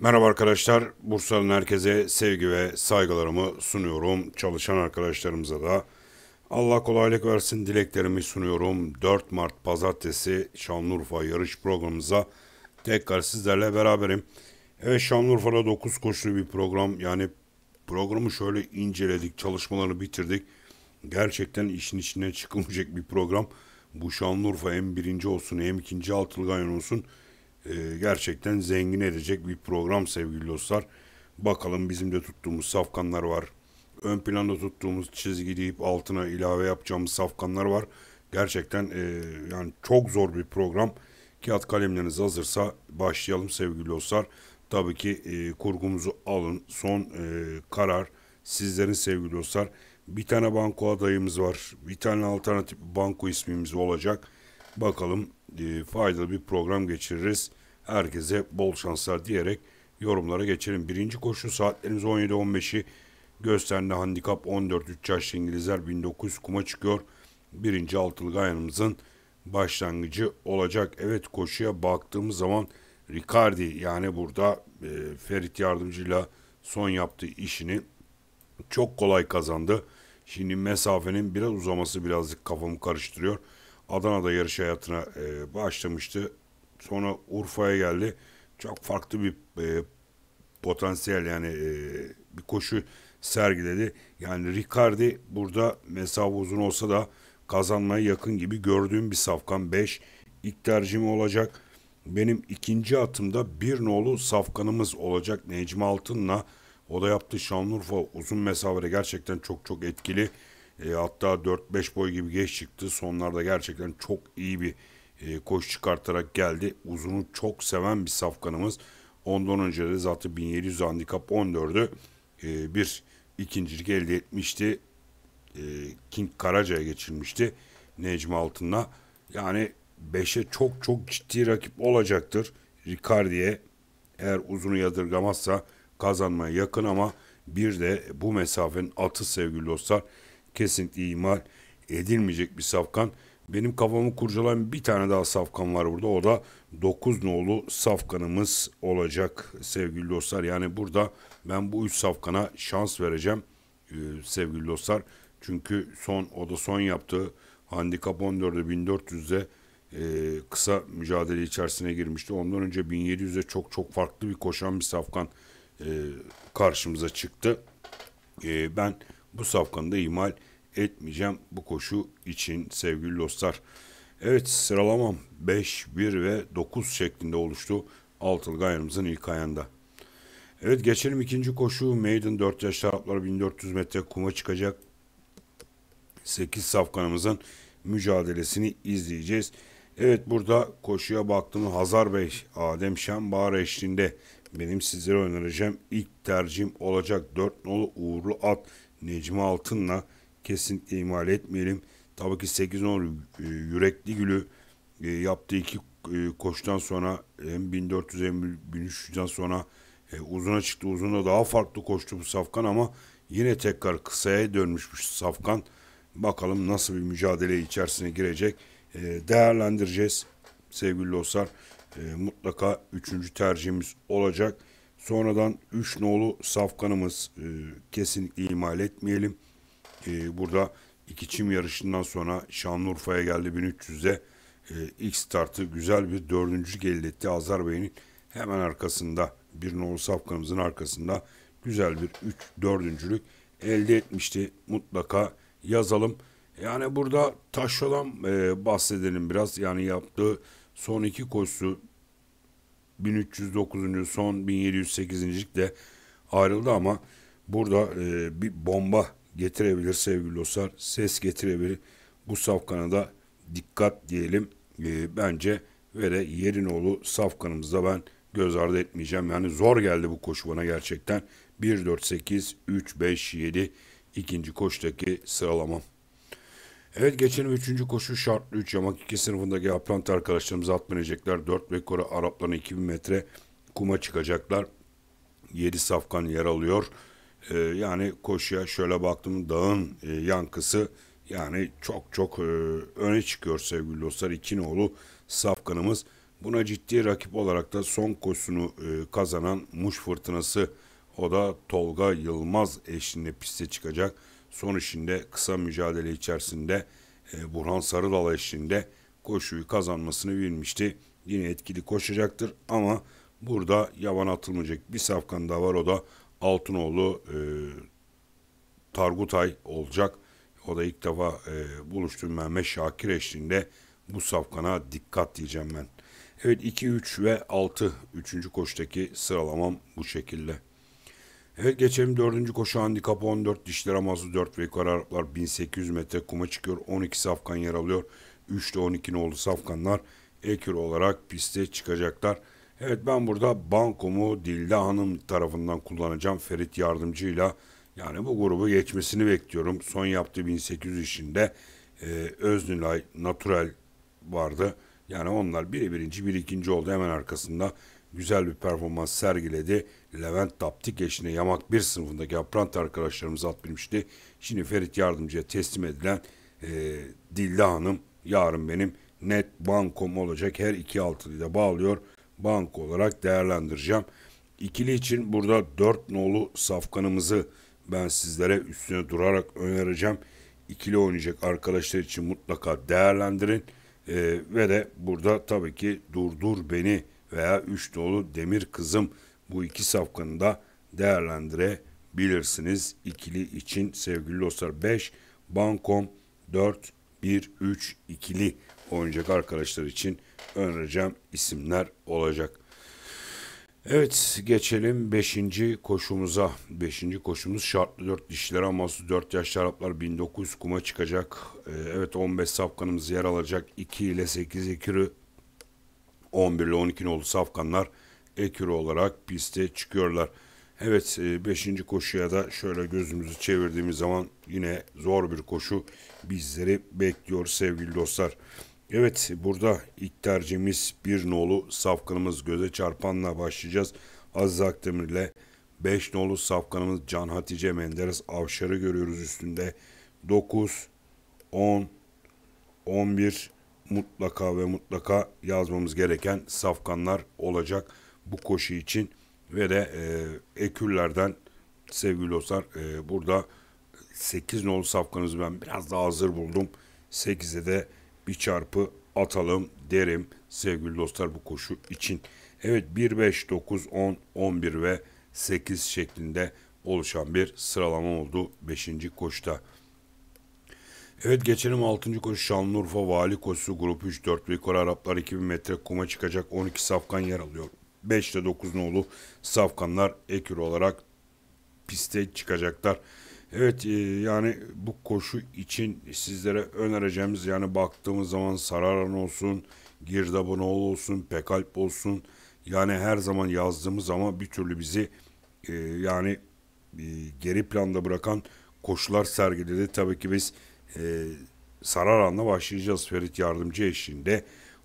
Merhaba arkadaşlar. Bursa'nın herkese sevgi ve saygılarımı sunuyorum. Çalışan arkadaşlarımıza da Allah kolaylık versin dileklerimi sunuyorum. 4 Mart Pazartesi Şanlıurfa yarış programımıza tekrar sizlerle beraberim. Evet Şanlıurfa'da 9 koşulu bir program. Yani programı şöyle inceledik, çalışmalarını bitirdik. Gerçekten işin içine çıkılmayacak bir program. Bu Şanlıurfa hem birinci olsun hem ikinci Altılgan olsun e, gerçekten zengin edecek bir program sevgili dostlar. Bakalım bizim de tuttuğumuz safkanlar var. Ön planda tuttuğumuz çizgi deyip altına ilave yapacağımız safkanlar var. Gerçekten e, yani çok zor bir program. Kağıt kalemleriniz hazırsa başlayalım sevgili dostlar. Tabii ki e, kurgumuzu alın. Son e, karar sizlerin sevgili dostlar. Bir tane banko adayımız var. Bir tane alternatif banko ismimiz olacak. Bakalım e, faydalı bir program geçiririz. Herkese bol şanslar diyerek yorumlara geçelim. Birinci koşu saatlerimiz 17.15'i 15i gösterdi. Handikap 14 3 yaşlı İngilizler 1900 kuma çıkıyor. Birinci altılı gayanımızın başlangıcı olacak. Evet koşuya baktığımız zaman Ricardi yani burada e, Ferit yardımcıyla son yaptığı işini çok kolay kazandı. Şimdi mesafenin biraz uzaması birazcık kafamı karıştırıyor. Adana'da yarış hayatına e, başlamıştı. Sonra Urfa'ya geldi. Çok farklı bir e, potansiyel yani e, bir koşu sergiledi. Yani Ricardi burada mesafe uzun olsa da kazanmaya yakın gibi gördüğüm bir safkan 5. İlk tercihim olacak. Benim ikinci atımda bir nolu safkanımız olacak Necmi Altın'la. O da yaptı Şanlıurfa uzun mesafede gerçekten çok çok etkili. E, hatta 4-5 boy gibi geç çıktı. Sonlarda gerçekten çok iyi bir e, koş çıkartarak geldi. Uzunu çok seven bir safkanımız. Ondan önce de zaten 1700 handikap 14'ü e, bir ikincilik elde etmişti. E, King Karaca'ya geçirmişti Necmi altında Yani 5'e çok çok ciddi rakip olacaktır. Ricardi'ye eğer uzunu yadırgamazsa kazanmaya yakın ama bir de bu mesafenin atı sevgili dostlar kesinlikle imal edilmeyecek bir safkan. Benim kafamı kurcalayan bir tane daha safkan var burada. O da 9 nolu safkanımız olacak sevgili dostlar. Yani burada ben bu 3 safkana şans vereceğim e, sevgili dostlar. Çünkü son o da son yaptığı handikap 14'e 1400'de e, kısa mücadele içerisine girmişti. Ondan önce 1700'e çok çok farklı bir koşan bir safkan e, karşımıza çıktı. ben bu safkanı da ihmal etmiyorum etmeyeceğim bu koşu için sevgili dostlar. Evet sıralamam 5, 1 ve 9 şeklinde oluştu altılı gayrımızın ilk ayağında. Evet geçelim ikinci koşu. Maiden 4 yaş tarafları 1400 metre kuma çıkacak. 8 safkanımızın mücadelesini izleyeceğiz. Evet burada koşuya baktığım Hazar Bey, Adem Şenbağar eşliğinde benim sizlere önereceğim ilk tercihim olacak 4 nolu uğurlu at Necmi Altın'la kesinlikle imal etmeyelim. Tabii ki 8 numaralı e, Yürekli Gül'ü e, yaptığı iki e, koştan sonra hem 1400 hem 1300'den sonra e, uzuna çıktı. Uzunda daha farklı koştu bu Safkan ama yine tekrar kısaya dönmüşmüş Safkan. Bakalım nasıl bir mücadele içerisine girecek. E, değerlendireceğiz sevgili dostlar. mutlaka üçüncü tercihimiz olacak. Sonradan 3 nolu Safkan'ımız e, kesinlikle ihmal etmeyelim e, burada iki çim yarışından sonra Şanlıurfa'ya geldi 1300'de e, ee, ilk startı güzel bir dördüncü elde etti. Azar hemen arkasında bir nolu safkanımızın arkasında güzel bir üç dördüncülük elde etmişti. Mutlaka yazalım. Yani burada Taşyalan e, bahsedelim biraz. Yani yaptığı son iki koşusu 1309. son 1708. de ayrıldı ama burada e, bir bomba getirebilir sevgili dostlar. Ses getirebilir. Bu safkana da dikkat diyelim. E, bence ve de Yerinoğlu safkanımızda ben göz ardı etmeyeceğim. Yani zor geldi bu koşu bana gerçekten. 1-4-8, 3-5-7 ikinci koştaki sıralamam. Evet geçelim 3. koşu şartlı 3 yamak 2 sınıfındaki aplant arkadaşlarımız at binecekler. 4 ve Kore Araplarına 2000 metre kuma çıkacaklar. 7 safkan yer alıyor. E, yani koşuya şöyle baktım dağın e, yankısı yani çok çok e, öne çıkıyor sevgili dostlar. İkinoğlu Safkan'ımız. Buna ciddi rakip olarak da son koşusunu e, kazanan Muş Fırtınası o da Tolga Yılmaz eşliğinde piste çıkacak. Son işinde kısa mücadele içerisinde e, Burhan Sarıdal eşliğinde koşuyu kazanmasını bilmişti. Yine etkili koşacaktır ama burada yavan atılmayacak bir safkan da var o da Altınoğlu, e, Targutay olacak. O da ilk defa e, buluştuğum Mehmet Şakir eşliğinde bu safkana dikkat diyeceğim ben. Evet 2, 3 ve 6 üçüncü koştaki sıralamam bu şekilde. Evet geçelim dördüncü koşu handikap 14 dişler amazı 4 ve yukarı Araplar 1800 metre kuma çıkıyor 12 safkan yer alıyor. 3 ile 12 nolu safkanlar ekür olarak piste çıkacaklar. Evet ben burada bankomu Dilde Hanım tarafından kullanacağım Ferit Yardımcı'yla yani bu grubu geçmesini bekliyorum. Son yaptığı 1800 işinde e, Öznülay Natural vardı. Yani onlar biri birinci bir ikinci oldu hemen arkasında güzel bir performans sergiledi. Levent Daptik eşine Yamak bir sınıfındaki aprant arkadaşlarımız at bilmişti. Şimdi Ferit Yardımcı'ya teslim edilen e, Dilde Hanım yarın benim net bankom olacak. Her iki altılıyı da bağlıyor bank olarak değerlendireceğim. İkili için burada 4 nolu safkanımızı ben sizlere üstüne durarak önereceğim. İkili oynayacak arkadaşlar için mutlaka değerlendirin. ee, ve de burada tabii ki durdur beni veya 3 nolu demir kızım bu iki safkanı da değerlendirebilirsiniz. İkili için sevgili dostlar 5, Bankom 4, 1, 3 ikili oynayacak arkadaşlar için önereceğim isimler olacak. Evet geçelim 5. koşumuza. 5. koşumuz şartlı 4 dişler ama 4 yaş şaraplar 1900 kuma çıkacak. Ee, evet 15 safkanımız yer alacak. 2 ile 8 ekürü 11 ile 12 nolu safkanlar ekürü olarak piste çıkıyorlar. Evet 5. E, koşuya da şöyle gözümüzü çevirdiğimiz zaman yine zor bir koşu bizleri bekliyor sevgili dostlar. Evet burada ilk tercihimiz bir nolu safkanımız göze çarpanla başlayacağız. Aziz Akdemir ile 5 nolu safkanımız Can Hatice Menderes Avşar'ı görüyoruz üstünde. 9, 10, 11 mutlaka ve mutlaka yazmamız gereken safkanlar olacak bu koşu için. Ve de e, ekürlerden sevgili dostlar e, burada 8 nolu safkanımızı ben biraz daha hazır buldum. 8'e de bir çarpı atalım derim sevgili dostlar bu koşu için. Evet 1, 5, 9, 10, 11 ve 8 şeklinde oluşan bir sıralama oldu 5. koşta. Evet geçelim 6. koşu Şanlıurfa Vali koşusu grup 3 4 Vikor Araplar 2000 metre kuma çıkacak 12 safkan yer alıyor. 5 ile 9 nolu safkanlar ekür olarak piste çıkacaklar. Evet e, yani bu koşu için sizlere önereceğimiz yani baktığımız zaman Sararan olsun, Girdabınoğlu olsun, Pekalp olsun yani her zaman yazdığımız ama bir türlü bizi e, yani e, geri planda bırakan koşular sergiledi. Tabii ki biz e, Sararan'la başlayacağız Ferit Yardımcı eşliğinde.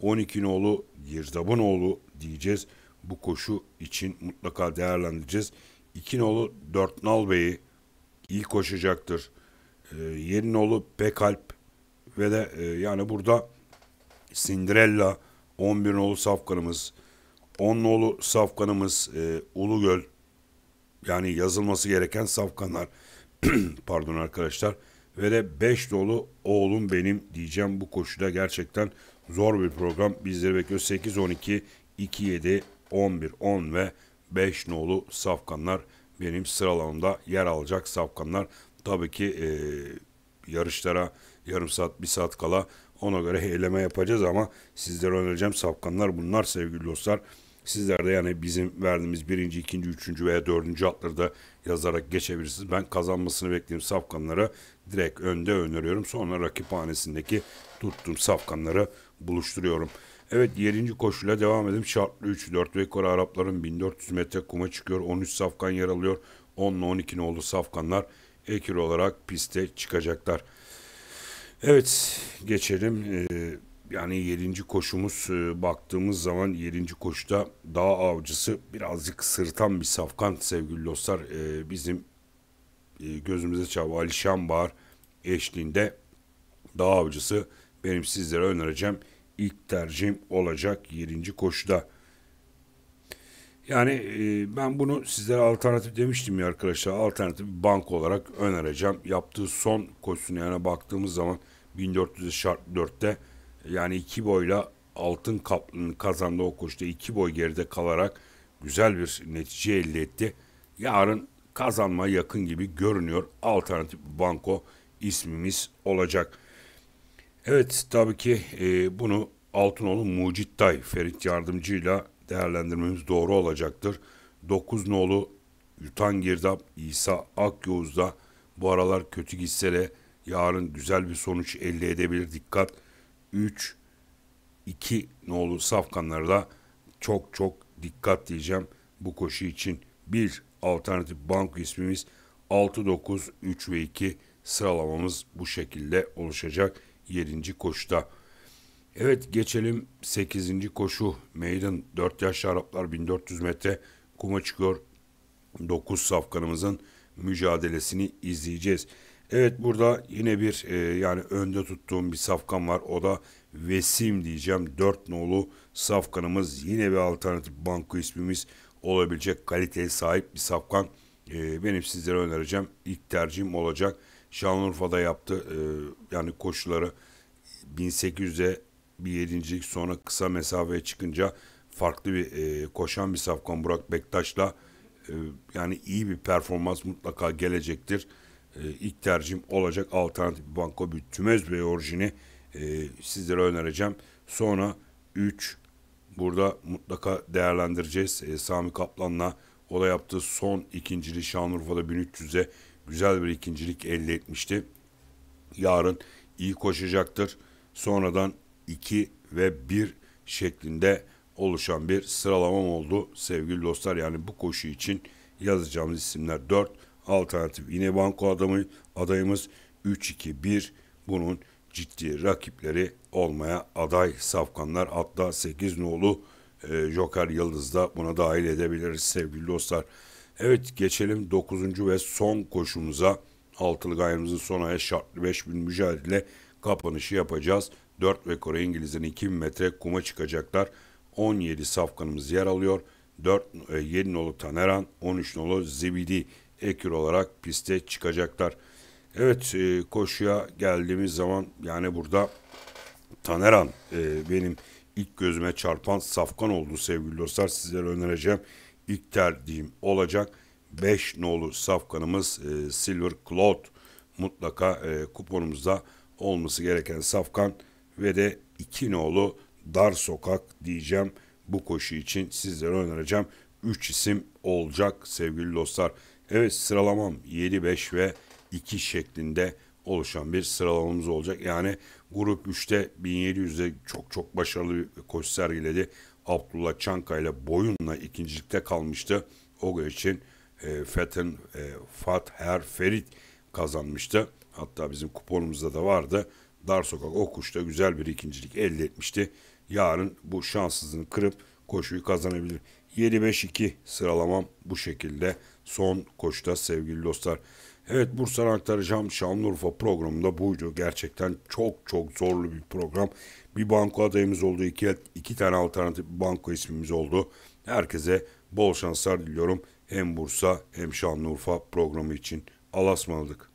12 nolu Girdab'ın oğlu diyeceğiz. Bu koşu için mutlaka değerlendireceğiz. 2 oğlu 4 beyi iyi koşacaktır. E, Yerin oğlu Bekalp ve de e, yani burada Cinderella 11 nolu Safkan'ımız 10 nolu Safkan'ımız e, Ulugöl yani yazılması gereken Safkanlar pardon arkadaşlar ve de 5 dolu oğlum benim diyeceğim bu koşuda gerçekten zor bir program bizleri bekliyor 8 12 2 7 11 10 ve 5 nolu Safkanlar benim sıralamamda yer alacak safkanlar. Tabii ki e, yarışlara yarım saat bir saat kala ona göre eyleme yapacağız ama sizlere önereceğim safkanlar bunlar sevgili dostlar. Sizler de yani bizim verdiğimiz birinci, ikinci, üçüncü veya dördüncü atları da yazarak geçebilirsiniz. Ben kazanmasını beklediğim safkanlara direkt önde öneriyorum. Sonra rakip hanesindeki tuttuğum safkanları buluşturuyorum. Evet 7. koşuyla devam edelim. Şartlı 3. 4 ve Kore Arapların 1400 metre kuma çıkıyor. 13 safkan yer alıyor. 10 ile 12 oldu safkanlar ekil olarak piste çıkacaklar. Evet geçelim. Ee, yani 7. koşumuz e, baktığımız zaman 7. koşuda dağ avcısı birazcık sırtan bir safkan sevgili dostlar. E, bizim e, gözümüze çarpı Ali Şambar eşliğinde dağ avcısı benim sizlere önereceğim ilk tercihim olacak 7. koşuda. Yani e, ben bunu sizlere alternatif demiştim ya arkadaşlar. Alternatif bank olarak önereceğim. Yaptığı son koşusuna yana baktığımız zaman 1400 şart 4'te yani iki boyla altın kaplının kazandığı o koşuda iki boy geride kalarak güzel bir netice elde etti. Yarın kazanma yakın gibi görünüyor. Alternatif banko ismimiz olacak. Evet tabii ki e, bunu Altınoğlu Mucit Tay Ferit Yardımcı'yla değerlendirmemiz doğru olacaktır. 9 nolu Yutan Girdap İsa Akyavuz da bu aralar kötü gitse de yarın güzel bir sonuç elde edebilir. Dikkat 3 2 nolu safkanlara da çok çok dikkat diyeceğim bu koşu için. Bir alternatif bank ismimiz 6 9 3 ve 2 sıralamamız bu şekilde oluşacak. 7. koşuda. Evet geçelim 8. koşu. Maiden 4 yaş Araplar 1400 metre kuma çıkıyor. 9 safkanımızın mücadelesini izleyeceğiz. Evet burada yine bir e, yani önde tuttuğum bir safkan var. O da Vesim diyeceğim. 4 nolu safkanımız yine bir alternatif banko ismimiz olabilecek kaliteye sahip bir safkan. E, benim sizlere önereceğim ilk tercihim olacak. Şanlıurfa'da yaptı. E, yani koşuları 1800'e bir yedincilik sonra kısa mesafeye çıkınca farklı bir e, koşan bir safkan Burak Bektaş'la e, yani iyi bir performans mutlaka gelecektir. E, ilk tercihim olacak alternatif banko bir Tümez Bey orijini e, sizlere önereceğim. Sonra 3 burada mutlaka değerlendireceğiz. E, Sami Kaplan'la o da yaptığı son ikincili Şanlıurfa'da 1300'e Güzel bir ikincilik elde etmişti. Yarın iyi koşacaktır. Sonradan 2 ve 1 şeklinde oluşan bir sıralamam oldu sevgili dostlar. Yani bu koşu için yazacağımız isimler 4 alternatif yine banko adamı adayımız 3-2-1 bunun ciddi rakipleri olmaya aday safkanlar hatta 8 nolu e, Joker Yıldız da buna dahil edebiliriz sevgili dostlar. Evet geçelim 9. ve son koşumuza. Altılı gayemizin son aya şartlı 5000 mücadele kapanışı yapacağız. 4 ve Kore İngiliz'in 2000 metre kuma çıkacaklar. 17 safkanımız yer alıyor. 4 7 e, nolu Taneran, 13 nolu Zibidi ekür olarak piste çıkacaklar. Evet e, koşuya geldiğimiz zaman yani burada Taneran e, benim ilk gözüme çarpan safkan oldu sevgili dostlar. Sizlere önereceğim. İkter diyeyim olacak. 5 nolu safkanımız e, Silver Cloud mutlaka e, kuponumuzda olması gereken safkan ve de 2 nolu dar sokak diyeceğim. Bu koşu için sizlere önereceğim. 3 isim olacak sevgili dostlar. Evet sıralamam 7, 5 ve 2 şeklinde oluşan bir sıralamamız olacak. Yani grup 3'te 1700'de çok çok başarılı bir koşu sergiledi. Abdullah Çanka ile boyunla ikincilikte kalmıştı. O için e, Fethin e, Father Ferit kazanmıştı. Hatta bizim kuponumuzda da vardı. Dar Sokak o kuşta güzel bir ikincilik elde etmişti. Yarın bu şanssızlığını kırıp koşuyu kazanabilir. 7-5-2 sıralamam bu şekilde. Son koşuda sevgili dostlar. Evet Bursa aktaracağım Şanlıurfa programında buydu. Gerçekten çok çok zorlu bir program. Bir banko adayımız oldu. iki, iki tane alternatif banko ismimiz oldu. Herkese bol şanslar diliyorum. Hem Bursa hem Şanlıurfa programı için. Alasmalıdık.